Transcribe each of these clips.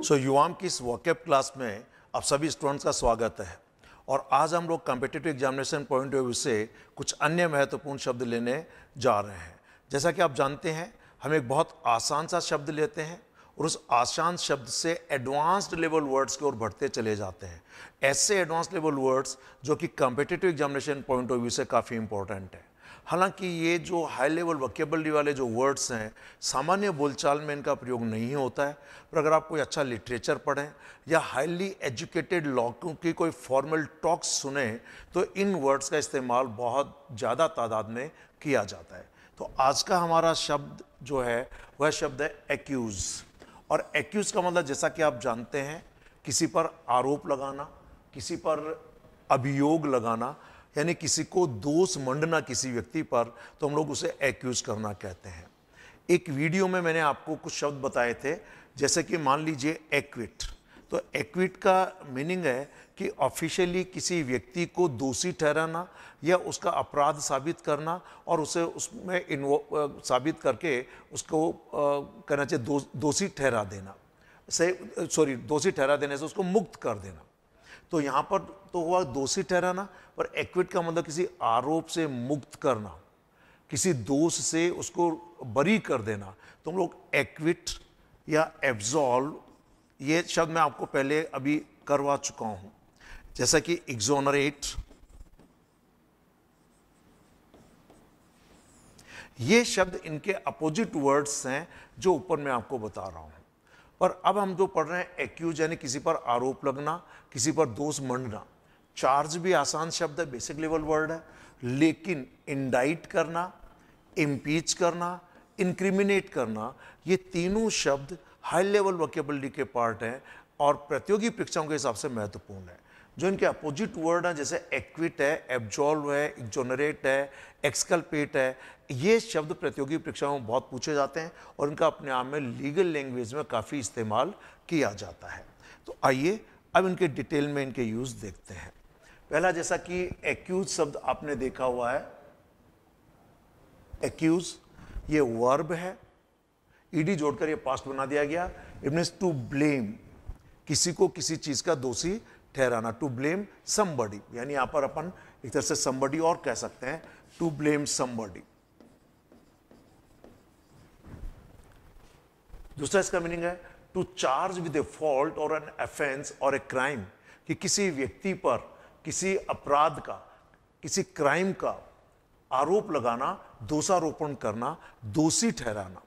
सो so, युवाम की इस walk up class में आप सभी स्टूडेंट्स का स्वागत है और आज हम लोग competitive examination point of view से कुछ अन्य महत्वपूर्ण शब्द लेने जा रहे हैं जैसा कि आप जानते हैं हम एक बहुत आसान सा शब्द लेते हैं और उस आसान शब्द से एडवांस्ड लेवल वर्ड्स की ओर बढ़ते चले जाते हैं ऐसे एडवांस लेवल वर्ड्स जो कि competitive examination point of view से काफ़ी इंपॉर्टेंट है हालांकि ये जो हाई लेवल वकेबलरी वाले जो वर्ड्स हैं सामान्य बोलचाल में इनका प्रयोग नहीं होता है पर अगर आप कोई अच्छा लिटरेचर पढ़ें या हाईली एजुकेटेड लोगों की कोई फॉर्मल टॉक्स सुने तो इन वर्ड्स का इस्तेमाल बहुत ज़्यादा तादाद में किया जाता है तो आज का हमारा शब्द जो है वह शब्द है एक्यूज़ और एक्यूज़ का मतलब जैसा कि आप जानते हैं किसी पर आरोप लगाना किसी पर अभियोग लगाना यानी किसी को दोष मंडना किसी व्यक्ति पर तो हम लोग उसे एक्यूज करना कहते हैं एक वीडियो में मैंने आपको कुछ शब्द बताए थे जैसे कि मान लीजिए एक्विट तो एक्विट का मीनिंग है कि ऑफिशियली किसी व्यक्ति को दोषी ठहराना या उसका अपराध साबित करना और उसे उसमें इन्वॉल्व साबित करके उसको कहना चाहिए दोषी ठहरा देना से सॉरी दोषी ठहरा देने से उसको मुक्त कर देना तो यहां पर तो हुआ दोषी ठहराना पर एक्विट का मतलब किसी आरोप से मुक्त करना किसी दोष से उसको बरी कर देना तो हम लोग एक्विट या एब्जॉल्व ये शब्द मैं आपको पहले अभी करवा चुका हूं जैसा कि एग्जोनरेट ये शब्द इनके अपोजिट वर्ड्स हैं जो ऊपर मैं आपको बता रहा हूं पर अब हम जो पढ़ रहे हैं एक्यूज यानी किसी पर आरोप लगना किसी पर दोष मंडना चार्ज भी आसान शब्द है बेसिक लेवल वर्ड है लेकिन इंडाइट करना इम्पीच करना इंक्रिमिनेट करना ये तीनों शब्द हाई लेवल वकेबिलिटी के पार्ट हैं और प्रतियोगी परीक्षाओं के हिसाब से महत्वपूर्ण है जो इनके अपोजिट वर्ड हैं जैसे एक्विट है एब्जॉल्व है एग्जोनरेट है एक्सकल्पेट है ये शब्द प्रतियोगी परीक्षाओं में बहुत पूछे जाते हैं और इनका अपने आप में लीगल लैंग्वेज में काफ़ी इस्तेमाल किया जाता है तो आइए अब इनके डिटेल में इनके यूज़ देखते हैं पहला जैसा कि एक्यूज शब्द आपने देखा हुआ है एक्यूज ये वर्ब है ईडी जोड़कर ये पास्ट बना दिया गया इट मीन्स टू ब्लेम किसी को किसी चीज़ का दोषी ठहराना टू ब्लेम समबडी यानी यहां पर अपन एक तरह से समबडी और कह सकते हैं टू ब्लेम समबडी दूसरा इसका मीनिंग है to charge with a fault और एन एफेंस और ए क्राइम कि किसी व्यक्ति पर किसी अपराध का किसी क्राइम का आरोप लगाना दोषारोपण करना दोषी ठहराना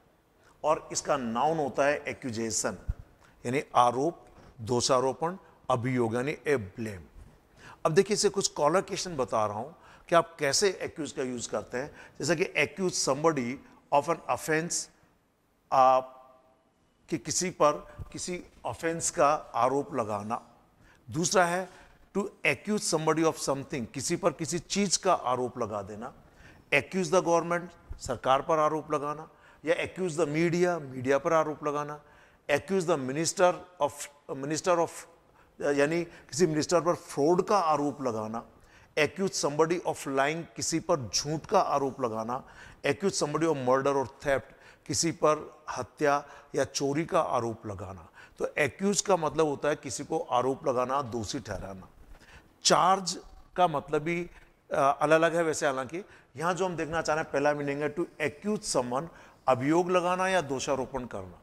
और इसका नाउन होता है एक्यूजेशन यानी आरोप दोषारोपण अभियोग यानी ए ब्लेम अब देखिए इसे कुछ कॉलोकेशन बता रहा हूँ कि आप कैसे एक्यूज का यूज करते हैं जैसे कि accuse somebody of an offence आप कि किसी पर किसी ऑफेंस का आरोप लगाना दूसरा है to accuse somebody of something किसी पर किसी चीज का आरोप लगा देना एक्यूज द गवर्नमेंट सरकार पर आरोप लगाना या एक्यूज द मीडिया मीडिया पर आरोप लगाना accuse the minister of minister of यानी किसी मिनिस्टर पर फ्रॉड का आरोप लगाना एक्यूज समबडी ऑफ लाइंग किसी पर झूठ का आरोप लगाना एक्यूज समबडी ऑफ मर्डर और थेफ्ट किसी पर हत्या या चोरी का आरोप लगाना तो एक्यूज का मतलब होता है किसी को आरोप लगाना दोषी ठहराना चार्ज का मतलब भी अलग अलग है वैसे हालांकि यहाँ जो हम देखना चाह रहे हैं पहला मीनिंग है टू एक्यूज समन अभियोग लगाना या दोषारोपण करना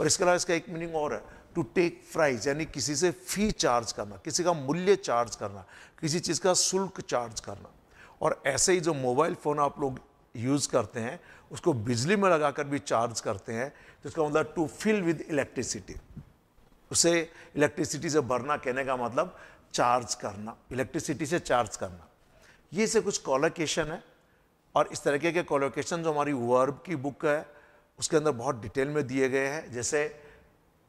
और इसके अलावा इसका एक मीनिंग और है टू टेक प्राइस यानी किसी से फी चार्ज करना किसी का मूल्य चार्ज करना किसी चीज़ का शुल्क चार्ज करना और ऐसे ही जो मोबाइल फ़ोन आप लोग यूज़ करते हैं उसको बिजली में लगाकर भी चार्ज करते हैं तो मतलब टू फिल विद इलेक्ट्रिसिटी उसे इलेक्ट्रिसिटी से भरना कहने का मतलब चार्ज करना इलेक्ट्रिसिटी से चार्ज करना ये से कुछ कॉलोकेशन है और इस तरीके के कॉलोकेशन जो हमारी वर्ब की बुक है उसके अंदर बहुत डिटेल में दिए गए हैं जैसे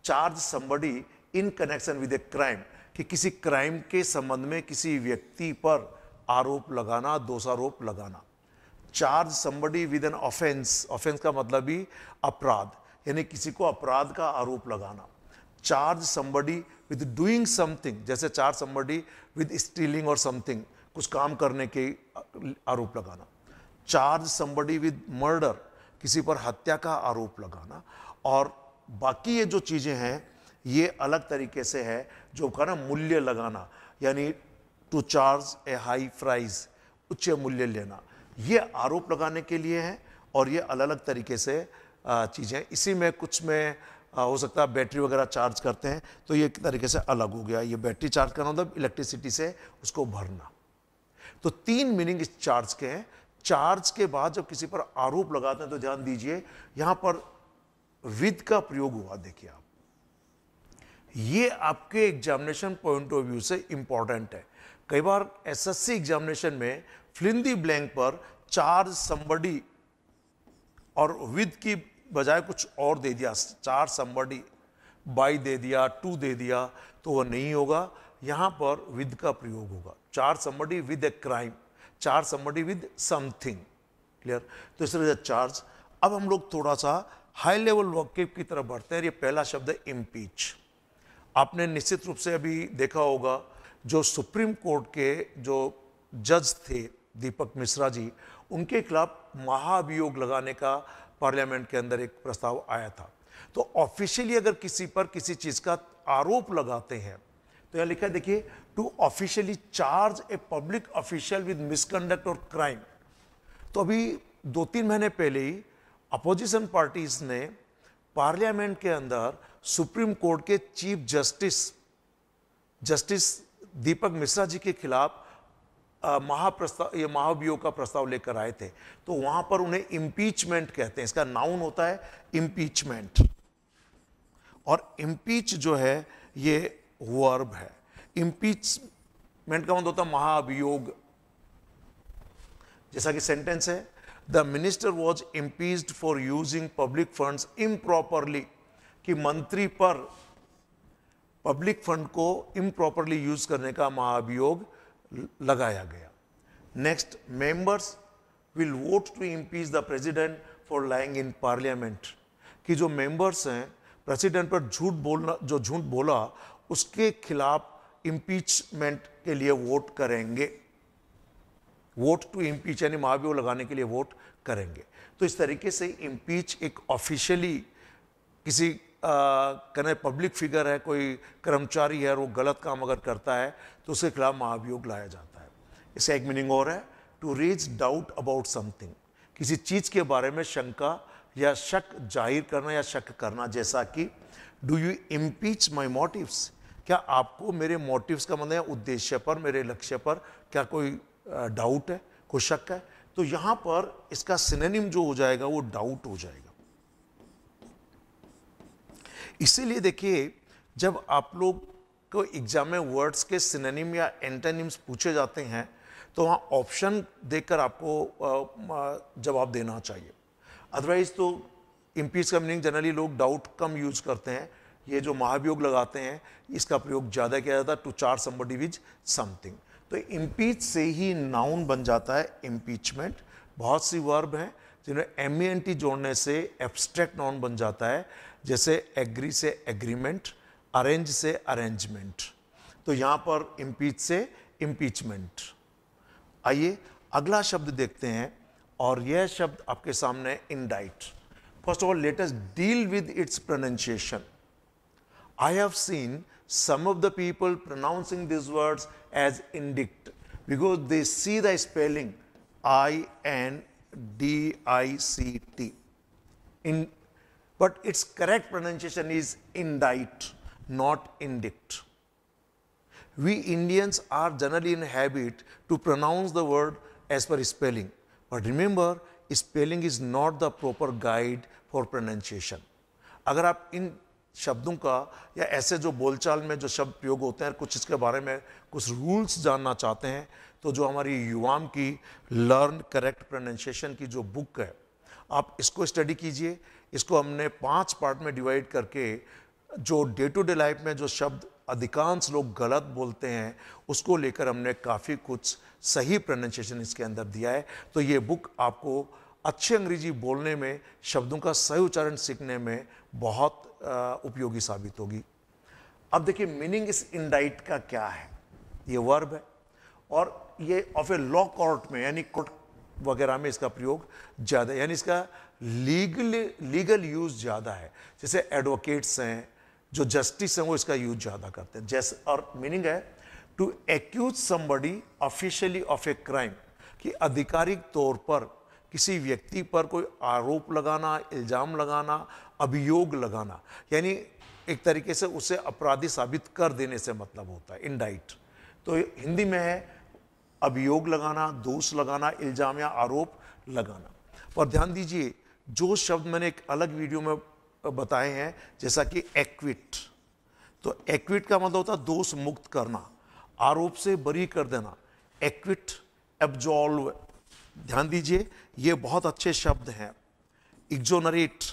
charge somebody in connection with a crime कि किसी क्राइम के संबंध में किसी व्यक्ति पर आरोप लगाना दोषारोप लगाना charge somebody with an offence offence का मतलब ही अपराध यानी किसी को अपराध का आरोप लगाना charge somebody with doing something जैसे चार्ज समबडी विद स्टीलिंग और समथिंग कुछ काम करने के आरोप लगाना चार्ज समबडी विद मर्डर किसी पर हत्या का आरोप लगाना और बाकी ये जो चीज़ें हैं ये अलग तरीके से है जो ना मूल्य लगाना यानी to charge a high price उच्च मूल्य लेना ये आरोप लगाने के लिए है और ये अलग अलग तरीके से चीज़ें इसी में कुछ में हो सकता है बैटरी वगैरह चार्ज करते हैं तो ये एक तरीके से अलग हो गया ये बैटरी चार्ज करना मतलब इलेक्ट्रिसिटी से उसको भरना तो तीन मीनिंग इस चार्ज के हैं चार्ज के बाद जब किसी पर आरोप लगाते हैं तो ध्यान दीजिए यहाँ पर विद का प्रयोग हुआ देखिए आप ये आपके एग्जामिनेशन पॉइंट ऑफ व्यू से इंपॉर्टेंट है कई बार एसएससी एग्जामिनेशन में फ्लिंदी ब्लैंक पर चार संबडी और विद की बजाय कुछ और दे दिया चार संबडी बाई दे दिया टू दे दिया तो वह नहीं होगा यहां पर विद का प्रयोग होगा charge somebody with a crime charge somebody with something clear तो इस तरह से चार्ज अब हम लोग थोड़ा सा हाई लेवल वकीब की तरफ बढ़ते हैं ये पहला शब्द है इम्पीच आपने निश्चित रूप से अभी देखा होगा जो सुप्रीम कोर्ट के जो जज थे दीपक मिश्रा जी उनके खिलाफ महाभियोग लगाने का पार्लियामेंट के अंदर एक प्रस्ताव आया था तो ऑफिशियली अगर किसी पर किसी चीज़ का आरोप लगाते हैं तो यह लिखा है देखिए to officially charge a public official with misconduct और क्राइम तो अभी दो तीन महीने पहले ही अपोजिशन पार्टीज ने पार्लियामेंट के अंदर सुप्रीम कोर्ट के chief justice justice Deepak Mishra ji के खिलाफ महाप्रस्ताव ये महाभियोग का प्रस्ताव लेकर आए थे तो वहां पर उन्हें इम्पीचमेंट कहते हैं इसका नाउन होता है इम्पीचमेंट और इम्पीच जो है ये वर्ब है इम्पीचमेंट का मतलब होता है महाअभियोग जैसा कि सेंटेंस है the minister was impeached for using public fund improperly कि मंत्री पर पब्लिक फंड को इम्प्रॉपरली यूज करने का महाअभियोग लगाया गया next members will vote to impeach the president for lying in parliament कि जो मेंबर्स हैं प्रेसिडेंट पर झूठ बोलना जो झूठ बोला उसके खिलाफ इम्पीचमेंट के लिए वोट करेंगे वोट टू इम्पीच यानी महाभियोग लगाने के लिए वोट करेंगे तो इस तरीके से इम्पीच एक ऑफिशियली किसी कने पब्लिक फिगर है कोई कर्मचारी है और वो गलत काम अगर करता है तो उसके खिलाफ महाभियोग लाया जाता है इसका एक मीनिंग और है to raise doubt about something किसी चीज़ के बारे में शंका या शक जाहिर करना या शक करना जैसा कि do you impeach my motives क्या आपको मेरे मोटिव्स का मतलब उद्देश्य पर मेरे लक्ष्य पर क्या कोई डाउट है कोई शक है तो यहां पर इसका सिनेनिम जो हो जाएगा वो डाउट हो जाएगा इसीलिए देखिए जब आप लोग को एग्जाम में वर्ड्स के सिनेनिम या एंटेनिम्स पूछे जाते हैं तो वहां ऑप्शन देकर आपको जवाब देना चाहिए अदरवाइज तो इम्पीस का मीनिंग जनरली लोग डाउट कम यूज करते हैं ये जो महाभियोग लगाते हैं इसका प्रयोग ज़्यादा किया जाता है to charge somebody with something तो इम्पीच से ही नाउन बन जाता है इम्पीचमेंट बहुत सी वर्ब हैं जिन्हें एम ई एन टी जोड़ने से एब्स्ट्रैक्ट नाउन बन जाता है जैसे एग्री से एग्रीमेंट अरेंज से अरेंजमेंट तो यहाँ पर इम्पीच से इम्पीचमेंट आइए अगला शब्द देखते हैं और यह शब्द आपके सामने indict first of all let's deal with its pronunciation I have seen some of the people pronouncing this words as indict because they see the spelling I N D I C T. In, but its correct pronunciation is indict, not indict. We Indians are generally in habit to pronounce the word as per spelling. But remember, spelling is not the proper guide for pronunciation. अगर आप इन शब्दों का या ऐसे जो बोलचाल में जो शब्द प्रयोग होते हैं कुछ इसके बारे में कुछ रूल्स जानना चाहते हैं तो जो हमारी युवाम की लर्न करेक्ट प्रोनाउंसिएशन की जो बुक है आप इसको स्टडी कीजिए इसको हमने पांच पार्ट में डिवाइड करके जो डे टू डे लाइफ में जो शब्द अधिकांश लोग गलत बोलते हैं उसको लेकर हमने काफ़ी कुछ सही प्रोनाउंसिएशन इसके अंदर दिया है तो ये बुक आपको अच्छे अंग्रेजी बोलने में शब्दों का सही उच्चारण सीखने में बहुत उपयोगी साबित होगी अब देखिए मीनिंग इस इंडाइट का क्या है ये वर्ब है और ये ऑफ ए लॉ कोर्ट में यानी कोर्ट वगैरह में इसका प्रयोग ज़्यादा यानी इसका लीगल लीगल यूज़ ज़्यादा है जैसे एडवोकेट्स हैं जो जस्टिस हैं वो इसका यूज ज़्यादा करते हैं जैसे और मीनिंग है to accuse somebody officially of a crime कि आधिकारिक तौर पर किसी व्यक्ति पर कोई आरोप लगाना इल्ज़ाम लगाना अभियोग लगाना यानी एक तरीके से उसे अपराधी साबित कर देने से मतलब होता है इंडाइट तो हिंदी में है अभियोग लगाना दोष लगाना इल्ज़ाम या आरोप लगाना पर ध्यान दीजिए जो शब्द मैंने एक अलग वीडियो में बताए हैं जैसा कि एक्विट तो एक्विट का मतलब होता है दोष मुक्त करना आरोप से बरी कर देना एक्विट एब्जॉल्व ध्यान दीजिए ये बहुत अच्छे शब्द हैं एग्जोनरेट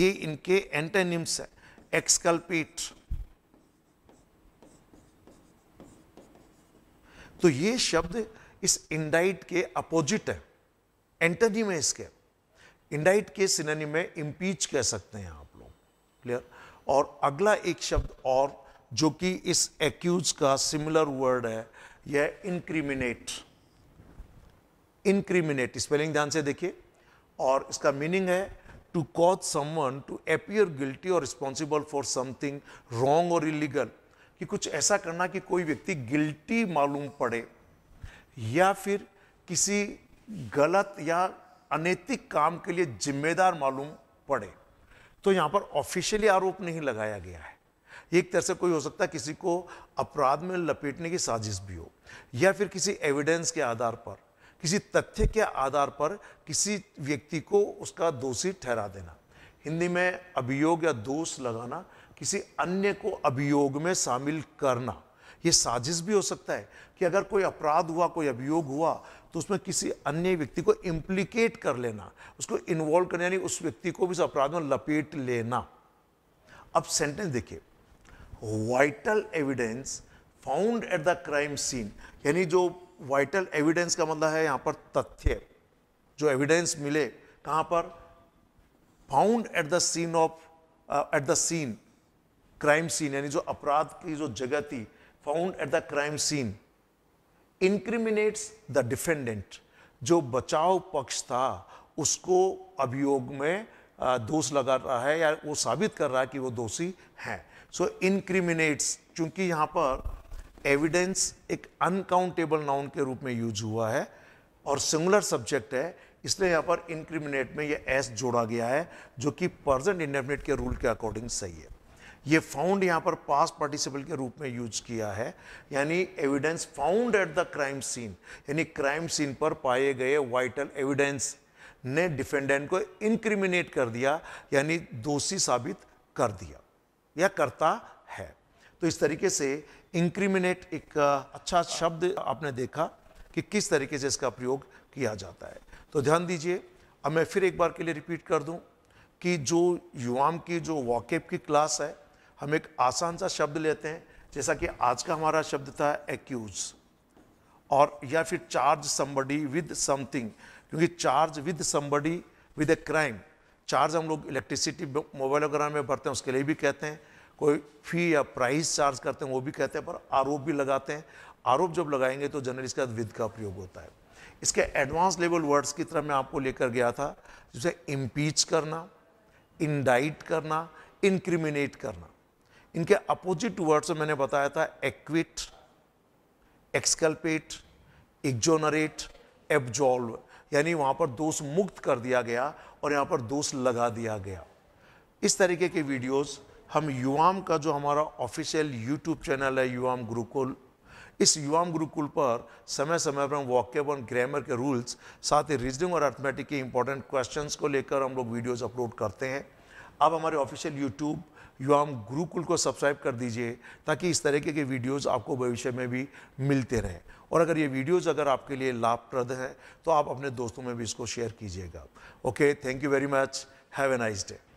ये इनके एंटेनिम्स है एक्सकल्पेट तो ये शब्द इस इंडाइट के अपोजिट है एंटनिम है इसके इंडाइट के सिनेनिम में इम्पीच कह सकते हैं आप लोग क्लियर और अगला एक शब्द और जो कि इस एक्यूज का सिमिलर वर्ड है यह इनक्रिमिनेट इनक्रिमिनेट स्पेलिंग ध्यान से देखिए और इसका मीनिंग है to cause someone to appear guilty और रिस्पॉन्सिबल फॉर समथिंग रॉन्ग और इलीगल कि कुछ ऐसा करना कि कोई व्यक्ति गिल्टी मालूम पड़े या फिर किसी गलत या अनैतिक काम के लिए जिम्मेदार मालूम पड़े तो यहाँ पर ऑफिशियली आरोप नहीं लगाया गया है एक तरह से कोई हो सकता है किसी को अपराध में लपेटने की साजिश भी हो या फिर किसी एविडेंस के आधार पर किसी तथ्य के आधार पर किसी व्यक्ति को उसका दोषी ठहरा देना हिंदी में अभियोग या दोष लगाना किसी अन्य को अभियोग में शामिल करना ये साजिश भी हो सकता है कि अगर कोई अपराध हुआ कोई अभियोग हुआ तो उसमें किसी अन्य व्यक्ति को इम्प्लीकेट कर लेना उसको इन्वॉल्व करना यानी उस व्यक्ति को भी उस अपराध में लपेट लेना अब सेंटेंस देखिए vital evidence found at the crime scene यानी जो वाइटल एविडेंस का मतलब है यहाँ पर तथ्य जो एविडेंस मिले कहाँ पर found at the scene of at the scene crime scene यानी जो अपराध की जो जगह थी found at the crime scene incriminates the defendant जो बचाव पक्ष था उसको अभियोग में uh, दोष लगा रहा है या वो साबित कर रहा है कि वो दोषी हैं सो इनक्रिमिनेट्स क्योंकि यहाँ पर एविडेंस एक अनकाउंटेबल नाउन के रूप में यूज हुआ है और सिंगुलर सब्जेक्ट है इसलिए यहाँ पर इनक्रिमिनेट में ये एस जोड़ा गया है जो कि प्रजेंट इंडेफिनेट के रूल के अकॉर्डिंग सही है ये फाउंड यहाँ पर पास पार्टिसिपल के रूप में यूज किया है यानी evidence found at the crime scene यानी क्राइम सीन पर पाए गए वाइटल एविडेंस ने डिफेंडेंट को इनक्रिमिनेट कर दिया यानी दोषी साबित कर दिया या करता है तो इस तरीके से इंक्रीमिनेट एक uh, अच्छा शब्द आपने देखा कि किस तरीके से इसका प्रयोग किया जाता है तो ध्यान दीजिए अब मैं फिर एक बार के लिए रिपीट कर दूं कि जो युवाम की जो वॉकेप की क्लास है हम एक आसान सा शब्द लेते हैं जैसा कि आज का हमारा शब्द था एक्यूज और या फिर चार्ज समबडी विद समथिंग क्योंकि charge with somebody with a crime charge हम लोग इलेक्ट्रिसिटी मोबाइल वगैरह में भरते हैं उसके लिए भी कहते हैं कोई फी या प्राइस चार्ज करते हैं वो भी कहते हैं पर आरोप भी लगाते हैं आरोप जब लगाएंगे तो जनरली इसका विद का प्रयोग होता है इसके एडवांस लेवल वर्ड्स की तरह मैं आपको लेकर गया था जैसे इम्पीच करना इंडाइट करना इनक्रिमिनेट करना इनके अपोजिट वर्ड्स में मैंने बताया था एक्विट एक्सकल्पेट एक्जोनरेट एब्जॉल्व यानी वहाँ पर दोष मुक्त कर दिया गया और यहाँ पर दोष लगा दिया गया इस तरीके के वीडियोज़ हम युवाम का जो हमारा ऑफिशियल यूट्यूब चैनल है युवाम गुरुकुल इस युवाम गुरुकुल पर समय समय पर हम वॉकेब और ग्रामर के रूल्स साथ ही रीजनिंग और अर्थमेटिक के इंपॉर्टेंट क्वेश्चन को लेकर हम लोग वीडियोज़ अपलोड करते हैं आप हमारे ऑफिशियल यूट्यूब युवाम गुरुकुल को सब्सक्राइब कर दीजिए ताकि इस तरीके के वीडियोस आपको भविष्य में भी मिलते रहें और अगर ये वीडियोस अगर आपके लिए लाभप्रद हैं तो आप अपने दोस्तों में भी इसको शेयर कीजिएगा okay thank you very much have a nice day